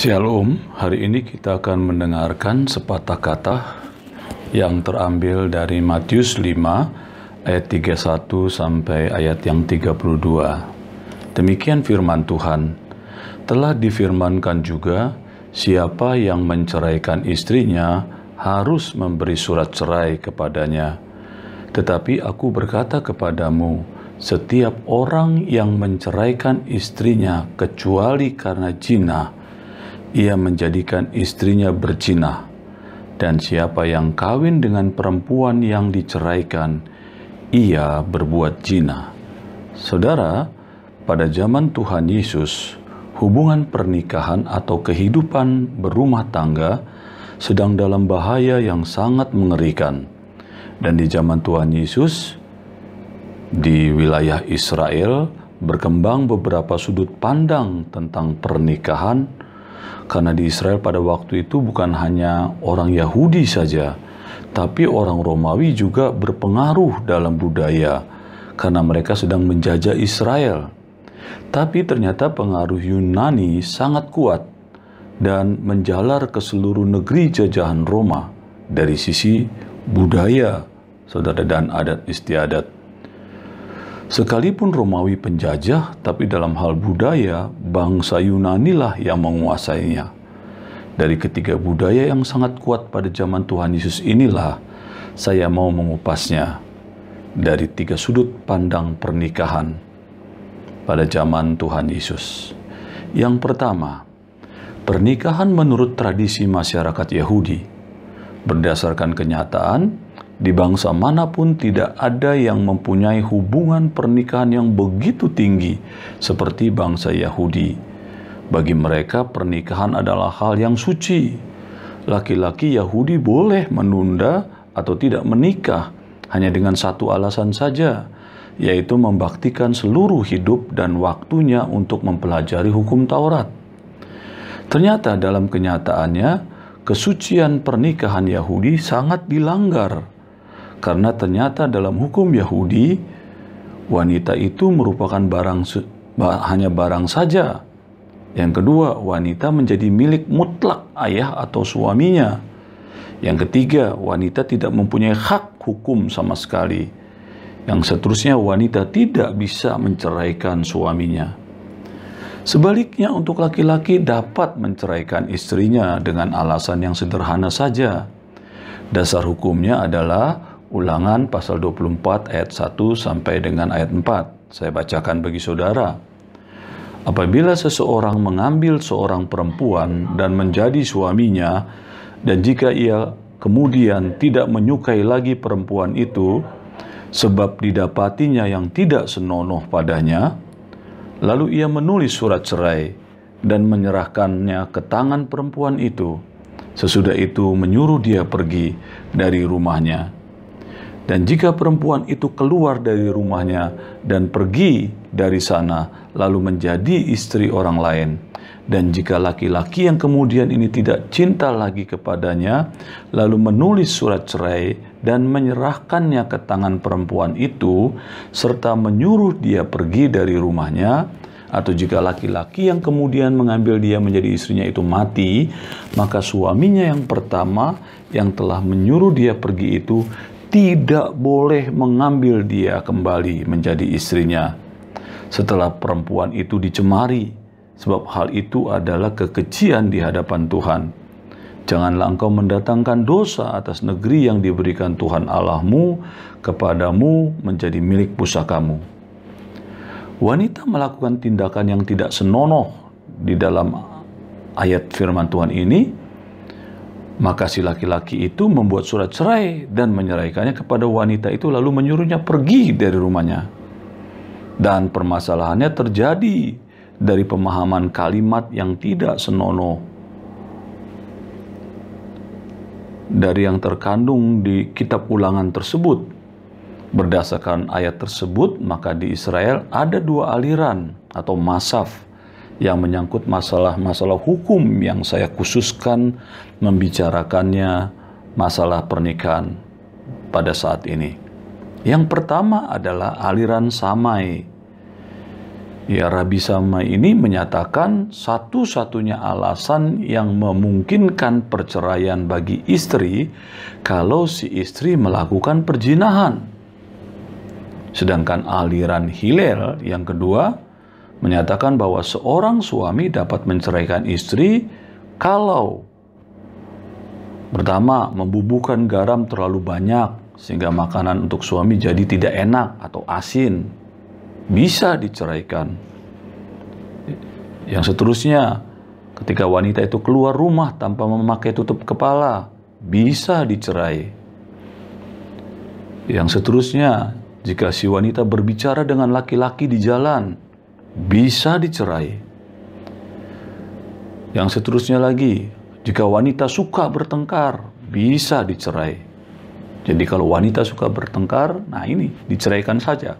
Shalom, hari ini kita akan mendengarkan sepatah kata yang terambil dari Matius 5 ayat 31 sampai ayat yang 32. Demikian firman Tuhan. Telah difirmankan juga, siapa yang menceraikan istrinya harus memberi surat cerai kepadanya. Tetapi aku berkata kepadamu, setiap orang yang menceraikan istrinya kecuali karena jinah, ia menjadikan istrinya bercinah, dan siapa yang kawin dengan perempuan yang diceraikan, ia berbuat jina. Saudara, pada zaman Tuhan Yesus, hubungan pernikahan atau kehidupan berumah tangga sedang dalam bahaya yang sangat mengerikan. Dan di zaman Tuhan Yesus, di wilayah Israel berkembang beberapa sudut pandang tentang pernikahan karena di Israel pada waktu itu bukan hanya orang Yahudi saja, tapi orang Romawi juga berpengaruh dalam budaya karena mereka sedang menjajah Israel. Tapi ternyata pengaruh Yunani sangat kuat dan menjalar ke seluruh negeri jajahan Roma dari sisi budaya, saudara, dan adat istiadat. Sekalipun Romawi penjajah, tapi dalam hal budaya, bangsa Yunani lah yang menguasainya. Dari ketiga budaya yang sangat kuat pada zaman Tuhan Yesus inilah saya mau mengupasnya dari tiga sudut pandang pernikahan pada zaman Tuhan Yesus. Yang pertama, pernikahan menurut tradisi masyarakat Yahudi. Berdasarkan kenyataan, di bangsa manapun tidak ada yang mempunyai hubungan pernikahan yang begitu tinggi seperti bangsa Yahudi. Bagi mereka pernikahan adalah hal yang suci. Laki-laki Yahudi boleh menunda atau tidak menikah hanya dengan satu alasan saja, yaitu membaktikan seluruh hidup dan waktunya untuk mempelajari hukum Taurat. Ternyata dalam kenyataannya, kesucian pernikahan Yahudi sangat dilanggar. Karena ternyata dalam hukum Yahudi, wanita itu merupakan barang hanya barang saja. Yang kedua, wanita menjadi milik mutlak ayah atau suaminya. Yang ketiga, wanita tidak mempunyai hak hukum sama sekali. Yang seterusnya, wanita tidak bisa menceraikan suaminya. Sebaliknya, untuk laki-laki dapat menceraikan istrinya dengan alasan yang sederhana saja. Dasar hukumnya adalah Ulangan pasal 24 ayat 1 sampai dengan ayat 4. Saya bacakan bagi saudara. Apabila seseorang mengambil seorang perempuan dan menjadi suaminya, dan jika ia kemudian tidak menyukai lagi perempuan itu, sebab didapatinya yang tidak senonoh padanya, lalu ia menulis surat cerai dan menyerahkannya ke tangan perempuan itu. Sesudah itu menyuruh dia pergi dari rumahnya dan jika perempuan itu keluar dari rumahnya dan pergi dari sana, lalu menjadi istri orang lain, dan jika laki-laki yang kemudian ini tidak cinta lagi kepadanya, lalu menulis surat cerai dan menyerahkannya ke tangan perempuan itu, serta menyuruh dia pergi dari rumahnya, atau jika laki-laki yang kemudian mengambil dia menjadi istrinya itu mati, maka suaminya yang pertama yang telah menyuruh dia pergi itu tidak boleh mengambil dia kembali menjadi istrinya setelah perempuan itu dicemari, sebab hal itu adalah kekejian di hadapan Tuhan. Janganlah engkau mendatangkan dosa atas negeri yang diberikan Tuhan Allahmu kepadamu menjadi milik pusakamu. Wanita melakukan tindakan yang tidak senonoh di dalam ayat firman Tuhan ini maka si laki-laki itu membuat surat cerai dan menyeraikannya kepada wanita itu lalu menyuruhnya pergi dari rumahnya. Dan permasalahannya terjadi dari pemahaman kalimat yang tidak senonoh. Dari yang terkandung di kitab ulangan tersebut. Berdasarkan ayat tersebut, maka di Israel ada dua aliran atau masaf yang menyangkut masalah-masalah hukum yang saya khususkan membicarakannya masalah pernikahan pada saat ini. Yang pertama adalah aliran samai. Ya, Rabi samai ini menyatakan satu-satunya alasan yang memungkinkan perceraian bagi istri kalau si istri melakukan perjinahan. Sedangkan aliran Hilal yang kedua menyatakan bahwa seorang suami dapat menceraikan istri kalau pertama membubuhkan garam terlalu banyak sehingga makanan untuk suami jadi tidak enak atau asin bisa diceraikan. Yang seterusnya, ketika wanita itu keluar rumah tanpa memakai tutup kepala, bisa dicerai. Yang seterusnya, jika si wanita berbicara dengan laki-laki di jalan, bisa dicerai. Yang seterusnya lagi, jika wanita suka bertengkar, bisa dicerai. Jadi kalau wanita suka bertengkar, nah ini diceraikan saja.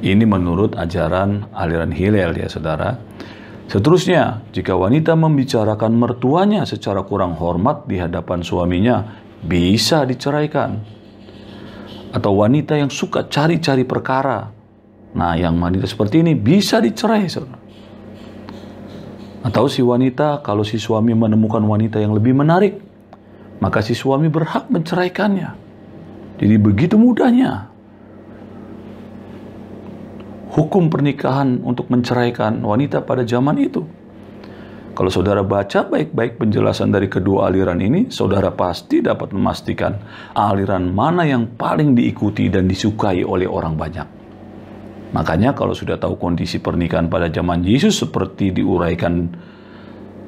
Ini menurut ajaran aliran Hillel ya saudara. Seterusnya, jika wanita membicarakan mertuanya secara kurang hormat di hadapan suaminya, bisa diceraikan. Atau wanita yang suka cari-cari perkara Nah, yang wanita seperti ini bisa dicerai, saudara. Atau si wanita, kalau si suami menemukan wanita yang lebih menarik, maka si suami berhak menceraikannya. Jadi begitu mudahnya. Hukum pernikahan untuk menceraikan wanita pada zaman itu. Kalau saudara baca baik-baik penjelasan dari kedua aliran ini, saudara pasti dapat memastikan aliran mana yang paling diikuti dan disukai oleh orang banyak. Makanya kalau sudah tahu kondisi pernikahan pada zaman Yesus seperti diuraikan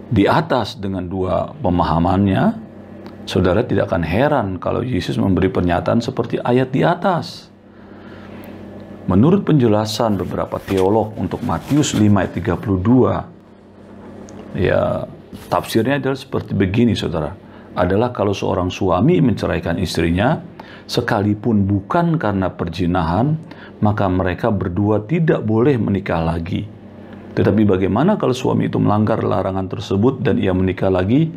di atas dengan dua pemahamannya, saudara tidak akan heran kalau Yesus memberi pernyataan seperti ayat di atas. Menurut penjelasan beberapa teolog untuk Matius 5 ayat 32, ya tafsirnya adalah seperti begini saudara adalah kalau seorang suami menceraikan istrinya, sekalipun bukan karena perzinahan, maka mereka berdua tidak boleh menikah lagi. Tetapi bagaimana kalau suami itu melanggar larangan tersebut dan ia menikah lagi?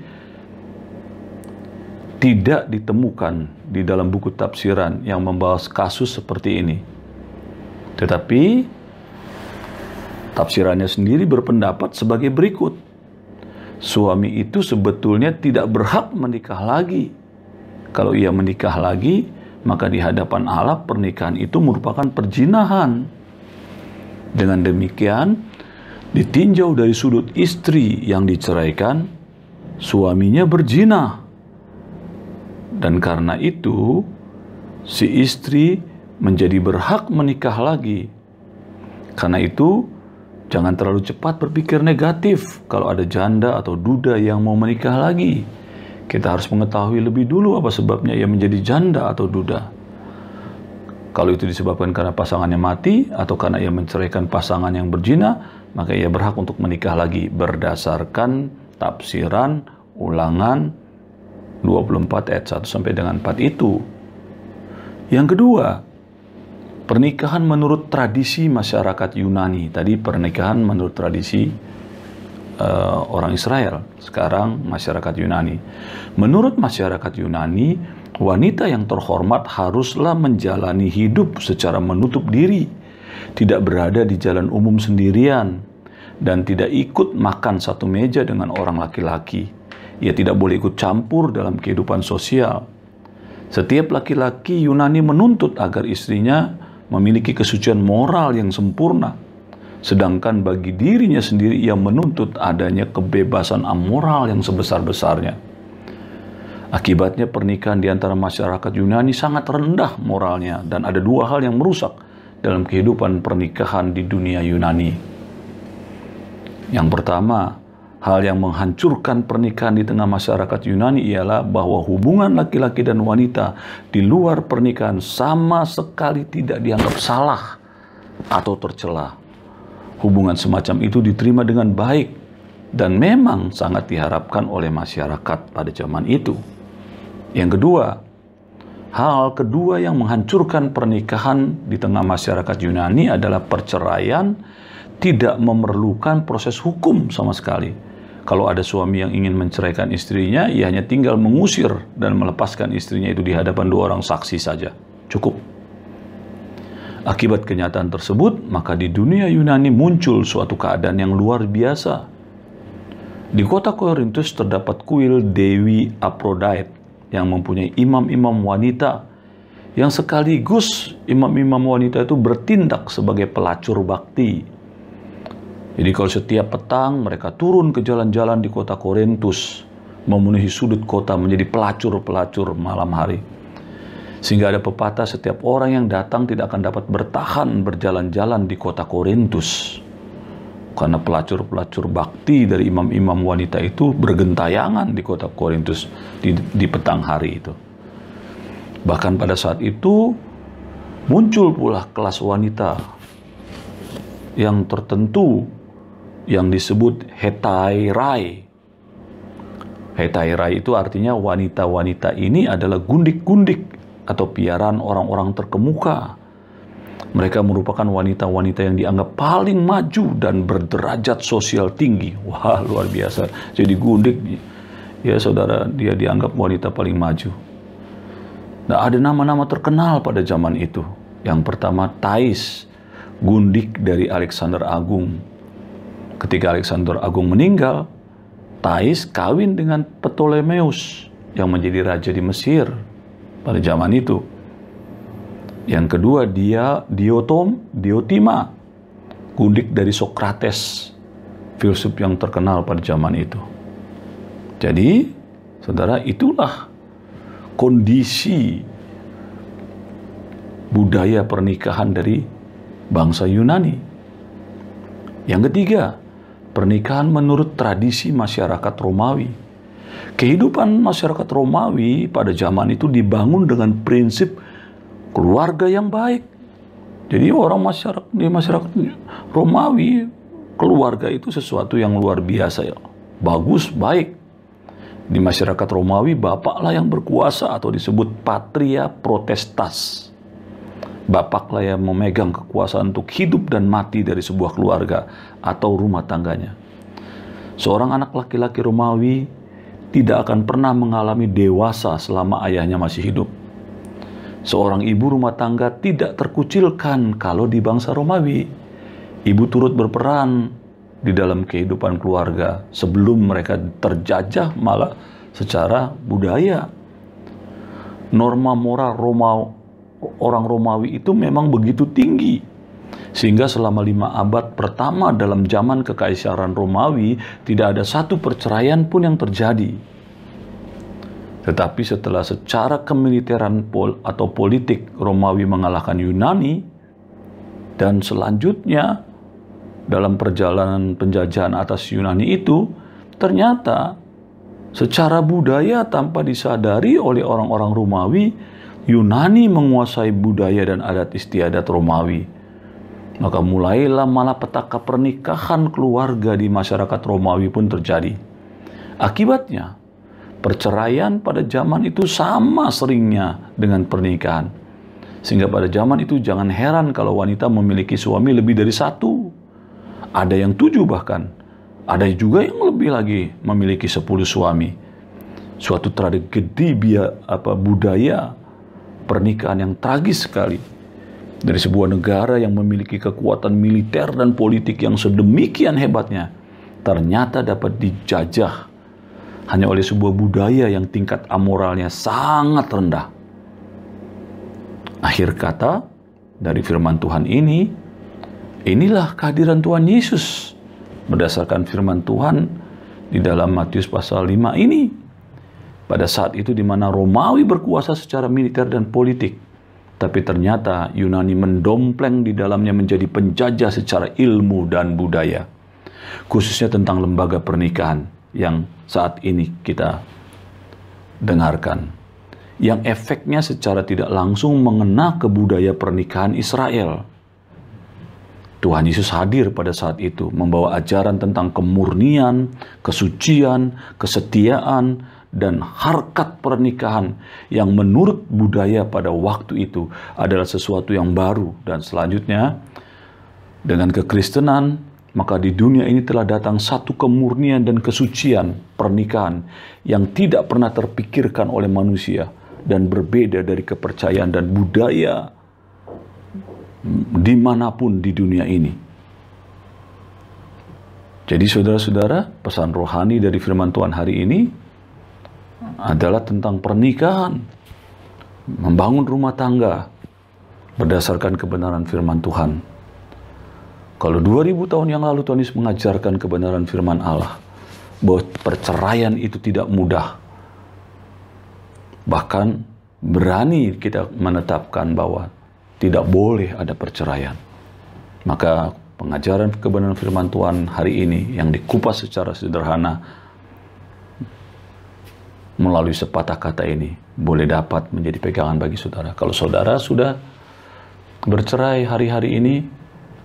Tidak ditemukan di dalam buku tafsiran yang membahas kasus seperti ini. Tetapi tafsirannya sendiri berpendapat sebagai berikut suami itu sebetulnya tidak berhak menikah lagi. Kalau ia menikah lagi, maka di hadapan Allah pernikahan itu merupakan perjinahan. Dengan demikian, ditinjau dari sudut istri yang diceraikan, suaminya berzina. Dan karena itu, si istri menjadi berhak menikah lagi. Karena itu, Jangan terlalu cepat berpikir negatif kalau ada janda atau duda yang mau menikah lagi. Kita harus mengetahui lebih dulu apa sebabnya ia menjadi janda atau duda. Kalau itu disebabkan karena pasangannya mati atau karena ia menceraikan pasangan yang berzina, maka ia berhak untuk menikah lagi berdasarkan tafsiran ulangan 24 ayat 1 sampai dengan 4 itu. Yang kedua, Pernikahan menurut tradisi masyarakat Yunani. Tadi pernikahan menurut tradisi uh, orang Israel. Sekarang masyarakat Yunani. Menurut masyarakat Yunani, wanita yang terhormat haruslah menjalani hidup secara menutup diri, tidak berada di jalan umum sendirian, dan tidak ikut makan satu meja dengan orang laki-laki. Ia tidak boleh ikut campur dalam kehidupan sosial. Setiap laki-laki Yunani menuntut agar istrinya memiliki kesucian moral yang sempurna, sedangkan bagi dirinya sendiri ia menuntut adanya kebebasan amoral yang sebesar-besarnya. Akibatnya pernikahan di antara masyarakat Yunani sangat rendah moralnya dan ada dua hal yang merusak dalam kehidupan pernikahan di dunia Yunani. Yang pertama, Hal yang menghancurkan pernikahan di tengah masyarakat Yunani ialah bahwa hubungan laki-laki dan wanita di luar pernikahan sama sekali tidak dianggap salah atau tercela. Hubungan semacam itu diterima dengan baik dan memang sangat diharapkan oleh masyarakat pada zaman itu. Yang kedua, hal kedua yang menghancurkan pernikahan di tengah masyarakat Yunani adalah perceraian tidak memerlukan proses hukum sama sekali kalau ada suami yang ingin menceraikan istrinya, ia hanya tinggal mengusir dan melepaskan istrinya itu di hadapan dua orang saksi saja. Cukup. Akibat kenyataan tersebut, maka di dunia Yunani muncul suatu keadaan yang luar biasa. Di kota Korintus terdapat kuil Dewi Aphrodite yang mempunyai imam-imam wanita yang sekaligus imam-imam wanita itu bertindak sebagai pelacur bakti jadi kalau setiap petang mereka turun ke jalan-jalan di kota Korintus, memenuhi sudut kota menjadi pelacur-pelacur malam hari. Sehingga ada pepatah setiap orang yang datang tidak akan dapat bertahan berjalan-jalan di kota Korintus. Karena pelacur-pelacur bakti dari imam-imam wanita itu bergentayangan di kota Korintus di, di petang hari itu. Bahkan pada saat itu muncul pula kelas wanita yang tertentu yang disebut hetai rai. Hetai rai itu artinya wanita-wanita ini adalah gundik-gundik atau piaran orang-orang terkemuka. Mereka merupakan wanita-wanita yang dianggap paling maju dan berderajat sosial tinggi. Wah, luar biasa. Jadi gundik, ya saudara, dia dianggap wanita paling maju. Nah, ada nama-nama terkenal pada zaman itu. Yang pertama, Thais, gundik dari Alexander Agung ketika Alexander Agung meninggal, Thais kawin dengan Ptolemeus yang menjadi raja di Mesir pada zaman itu. Yang kedua dia Diotom, Diotima, kudik dari Sokrates, filsuf yang terkenal pada zaman itu. Jadi, saudara, itulah kondisi budaya pernikahan dari bangsa Yunani. Yang ketiga, Pernikahan menurut tradisi masyarakat Romawi. Kehidupan masyarakat Romawi pada zaman itu dibangun dengan prinsip keluarga yang baik. Jadi orang masyarakat di masyarakat Romawi keluarga itu sesuatu yang luar biasa ya. Bagus, baik. Di masyarakat Romawi bapaklah yang berkuasa atau disebut patria protestas bapaklah yang memegang kekuasaan untuk hidup dan mati dari sebuah keluarga atau rumah tangganya. Seorang anak laki-laki Romawi tidak akan pernah mengalami dewasa selama ayahnya masih hidup. Seorang ibu rumah tangga tidak terkucilkan kalau di bangsa Romawi. Ibu turut berperan di dalam kehidupan keluarga sebelum mereka terjajah malah secara budaya. Norma moral Romawi orang Romawi itu memang begitu tinggi. Sehingga selama lima abad pertama dalam zaman kekaisaran Romawi tidak ada satu perceraian pun yang terjadi. Tetapi setelah secara kemiliteran pol atau politik Romawi mengalahkan Yunani dan selanjutnya dalam perjalanan penjajahan atas Yunani itu ternyata secara budaya tanpa disadari oleh orang-orang Romawi Yunani menguasai budaya dan adat istiadat Romawi. Maka mulailah malapetaka pernikahan keluarga di masyarakat Romawi pun terjadi. Akibatnya, perceraian pada zaman itu sama seringnya dengan pernikahan. Sehingga pada zaman itu jangan heran kalau wanita memiliki suami lebih dari satu. Ada yang tujuh bahkan. Ada juga yang lebih lagi memiliki sepuluh suami. Suatu tragedi biaya, apa budaya pernikahan yang tragis sekali dari sebuah negara yang memiliki kekuatan militer dan politik yang sedemikian hebatnya, ternyata dapat dijajah hanya oleh sebuah budaya yang tingkat amoralnya sangat rendah. Akhir kata dari firman Tuhan ini, inilah kehadiran Tuhan Yesus berdasarkan firman Tuhan di dalam Matius pasal 5 ini pada saat itu di mana Romawi berkuasa secara militer dan politik. Tapi ternyata Yunani mendompleng di dalamnya menjadi penjajah secara ilmu dan budaya. Khususnya tentang lembaga pernikahan yang saat ini kita dengarkan. Yang efeknya secara tidak langsung mengena ke budaya pernikahan Israel. Tuhan Yesus hadir pada saat itu, membawa ajaran tentang kemurnian, kesucian, kesetiaan, dan harkat pernikahan yang menurut budaya pada waktu itu adalah sesuatu yang baru dan selanjutnya dengan kekristenan maka di dunia ini telah datang satu kemurnian dan kesucian pernikahan yang tidak pernah terpikirkan oleh manusia dan berbeda dari kepercayaan dan budaya dimanapun di dunia ini. Jadi saudara-saudara, pesan rohani dari firman Tuhan hari ini, adalah tentang pernikahan, membangun rumah tangga berdasarkan kebenaran firman Tuhan. Kalau 2000 tahun yang lalu Tuhan Yesus mengajarkan kebenaran firman Allah bahwa perceraian itu tidak mudah. Bahkan berani kita menetapkan bahwa tidak boleh ada perceraian. Maka pengajaran kebenaran firman Tuhan hari ini yang dikupas secara sederhana melalui sepatah kata ini boleh dapat menjadi pegangan bagi saudara. Kalau saudara sudah bercerai hari-hari ini,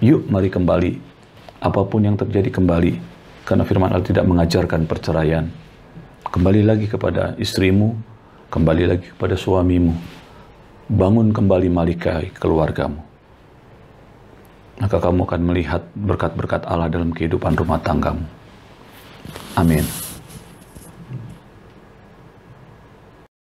yuk mari kembali. Apapun yang terjadi kembali. Karena firman Allah tidak mengajarkan perceraian. Kembali lagi kepada istrimu, kembali lagi kepada suamimu. Bangun kembali malikai keluargamu. Maka kamu akan melihat berkat-berkat Allah dalam kehidupan rumah tanggamu. Amin.